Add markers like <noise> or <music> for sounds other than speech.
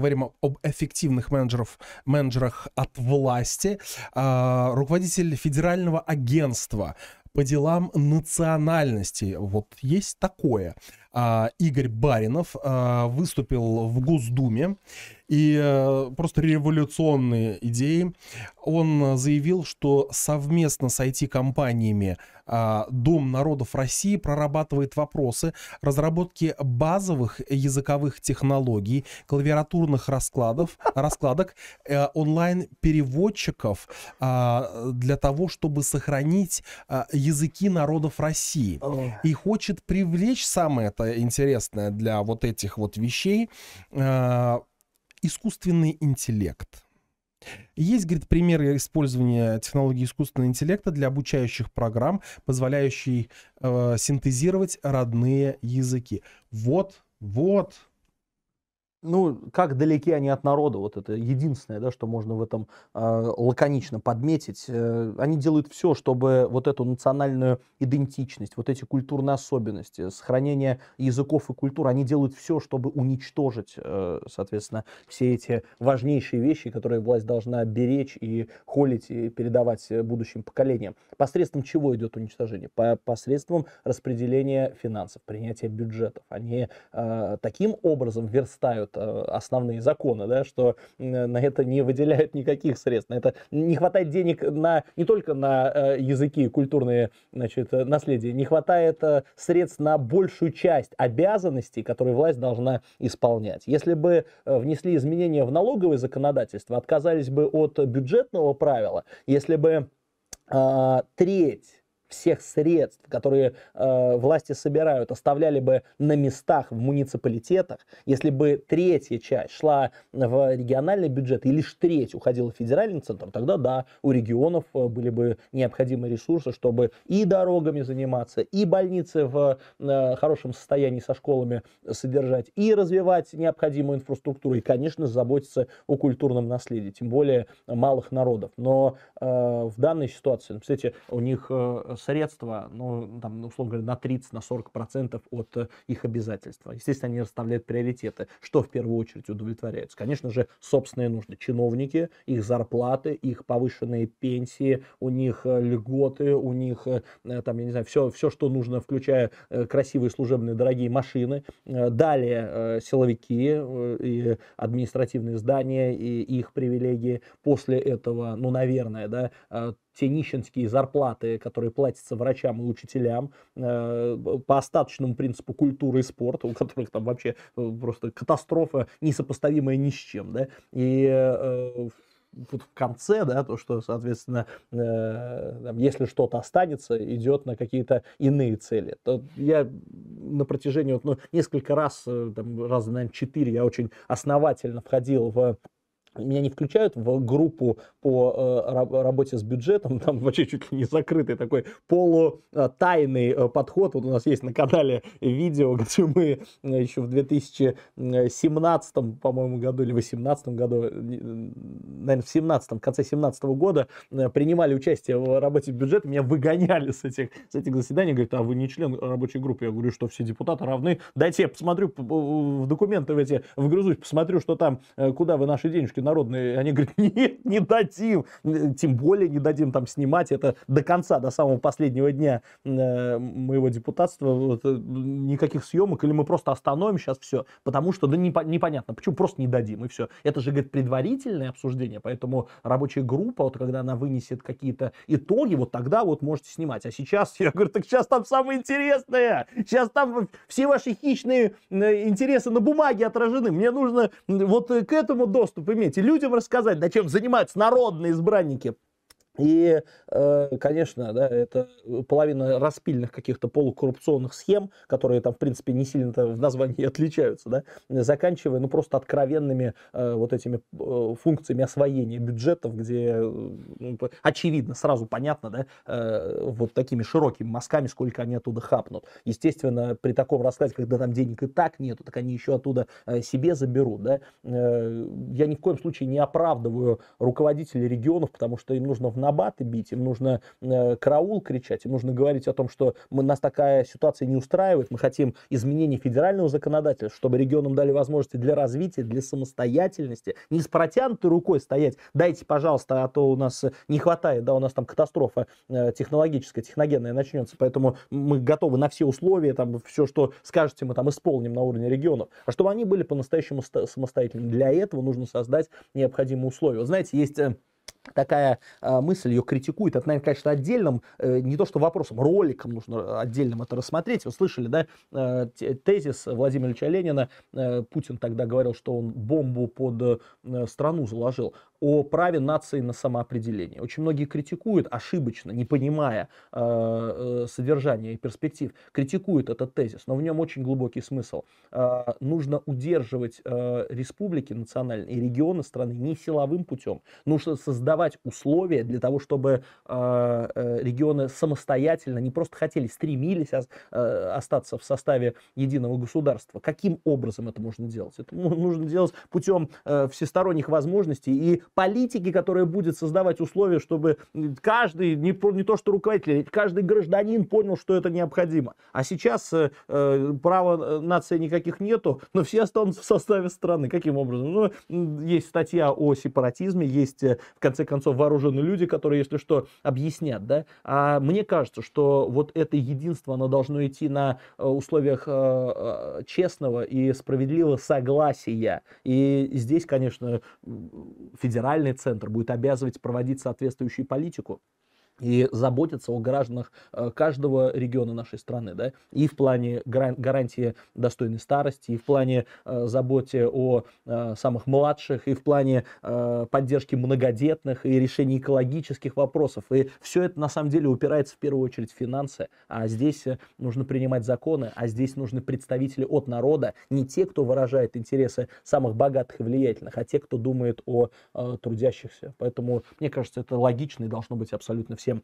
говорим об эффективных менеджеров, менеджерах от власти, а, руководитель федерального агентства по делам национальности. Вот есть такое. А, Игорь Баринов а, выступил в Госдуме и э, просто революционные идеи. Он э, заявил, что совместно с IT-компаниями а, Дом народов России прорабатывает вопросы разработки базовых языковых технологий, клавиатурных раскладов, раскладок, э, онлайн-переводчиков а, для того, чтобы сохранить а, языки народов России. И хочет привлечь самое это интересное для вот этих вот вещей искусственный интеллект. Есть, говорит, примеры использования технологии искусственного интеллекта для обучающих программ, позволяющих э, синтезировать родные языки. Вот, вот, ну, как далеки они от народа, вот это единственное, да, что можно в этом э, лаконично подметить. Э, они делают все, чтобы вот эту национальную идентичность, вот эти культурные особенности, сохранение языков и культур, они делают все, чтобы уничтожить, э, соответственно, все эти важнейшие вещи, которые власть должна беречь и холить, и передавать будущим поколениям. Посредством чего идет уничтожение? По посредством распределения финансов, принятия бюджетов. Они э, таким образом верстают нарушает а, основные законы, да, что э, на это не выделяют никаких средств, на это не хватает денег на, не только на э, языки и культурные значит, э, наследия, не хватает средств на большую часть обязанностей, которые власть должна исполнять. Если бы внесли изменения в налоговое законодательство, отказались бы от бюджетного правила, если бы а, треть всех средств, которые э, власти собирают, оставляли бы на местах в муниципалитетах, если бы третья часть шла в региональный бюджет и лишь треть уходила в федеральный центр, тогда да, у регионов э, были бы необходимые ресурсы, чтобы и дорогами заниматься, и больницы в э, хорошем состоянии со школами содержать, и развивать необходимую инфраструктуру, и, конечно, заботиться о культурном наследии, тем более малых народов. Но э, в данной ситуации, кстати, у них э, средства, ну, там, ну, условно говоря, на 30-40% на от э, их обязательства. Естественно, они расставляют приоритеты, что в первую очередь удовлетворяются. Конечно же, собственные нужды. Чиновники, их зарплаты, их повышенные пенсии, у них э, льготы, у них, э, там, я не знаю, все, все что нужно, включая красивые служебные дорогие машины. Далее силовики и административные здания и их привилегии. После этого, ну, наверное, да, те нищенские зарплаты, которые платятся врачам и учителям э, по остаточному принципу культуры и спорта, у которых там вообще э, просто катастрофа несопоставимая ни с чем, да, и э, э вот в конце, да, то, что, соответственно, э, там, если что-то останется, идет на какие-то иные цели. То я на протяжении вот, ну, несколько раз, э, там, раз, наверное, четыре, я очень основательно входил в меня не включают в группу по э, работе с бюджетом, там вообще чуть ли не закрытый такой полутайный э, подход. Вот у нас есть на канале видео, <laughs> где мы э, еще в 2017, по-моему, году или 2018 году, э, наверное, в 17 в конце 17 года принимали участие в работе с бюджетом, меня выгоняли с этих, с этих заседаний, говорят, а вы не член рабочей группы. Я говорю, что все депутаты равны. Дайте я посмотрю в документы в эти, вгрызусь, посмотрю, что там, куда вы наши денежки русские народные, они говорят, <laughs> нет, не дадим, тем более не дадим там снимать это до конца, до самого последнего дня э, моего депутатства, вот, э, никаких съемок, или мы просто остановим сейчас все, потому что, да непонятно, почему просто не дадим, и все. Это же, говорит, предварительное обсуждение, поэтому рабочая группа, вот когда она вынесет какие-то итоги, вот тогда вот можете снимать, а сейчас, <laughs> я говорю, так сейчас там самое интересное, сейчас там все ваши хищные э, интересы на бумаге отражены, мне нужно вот к этому доступ иметь, понимаете, людям рассказать, на чем занимаются народные избранники и, э, конечно, да, это половина распильных каких-то полукоррупционных схем, которые там, в принципе, не сильно-то в названии <laughs> отличаются, да, заканчивая, ну, просто откровенными э, вот этими э, функциями освоения бюджетов, где ну, очевидно, сразу понятно, да, вот такими широкими мазками, сколько они оттуда хапнут. Естественно, при таком раскладе, когда там денег и так нету, так они еще оттуда себе заберут, да. Я ни в коем случае не оправдываю руководителей регионов, потому что им нужно в набаты бить, им нужно э, караул кричать, им нужно говорить о том, что мы, нас такая ситуация не устраивает, мы хотим изменений федерального законодательства, чтобы регионам дали возможности для развития, для самостоятельности. Не с протянутой рукой стоять, дайте, пожалуйста, а то у нас не хватает, да, у нас там катастрофа э, технологическая, техногенная начнется, поэтому мы готовы на все условия, там, все, что скажете, мы там исполним на уровне регионов. А чтобы они были по-настоящему самостоятельными, для этого нужно создать необходимые условия. Вот знаете, есть э, такая э, мысль ее критикует. Это, наверное, конечно, отдельным, э, не то что вопросом, роликом нужно отдельным это рассмотреть. Вы слышали, да, э, тезис Владимира Ильича Ленина. Э, Путин тогда говорил, что он бомбу под э, страну заложил о праве нации на самоопределение. Очень многие критикуют ошибочно, не понимая э, э, содержания и перспектив, критикуют этот тезис, но в нем очень глубокий смысл. Э, нужно удерживать э, республики национальные и регионы страны не силовым путем. Нужно создавать условия для того, чтобы э, э регионы самостоятельно, не просто хотели, стремились а, э, остаться в составе единого государства. Каким образом это можно делать? Это нужно делать путем э, всесторонних возможностей и политики, которая будет создавать условия, чтобы каждый, не, не то что руководитель, а каждый гражданин понял, что это необходимо. А сейчас э, э права э, нации никаких нету, но все останутся в составе страны. Каким образом? Ну, есть статья о сепаратизме, есть, э, в конце концов, вооруженные люди, которые, если что, объяснят, да. А мне кажется, что вот это единство, оно должно идти на условиях э, честного и справедливого согласия. И здесь, конечно, федеральный федеральный центр будет обязывать проводить соответствующую политику и заботиться о гражданах э, каждого региона нашей страны, да, и в плане гарантии достойной старости, и в плане э, заботы о э, самых младших, и в плане поддержки многодетных, и решения экологических вопросов. И все это на самом деле упирается в первую очередь в финансы, а здесь нужно принимать законы, а здесь нужны представители от народа, не те, кто выражает интересы самых богатых и влиятельных, а те, кто думает о трудящихся. Поэтому, мне кажется, это логично и должно быть абсолютно все всем.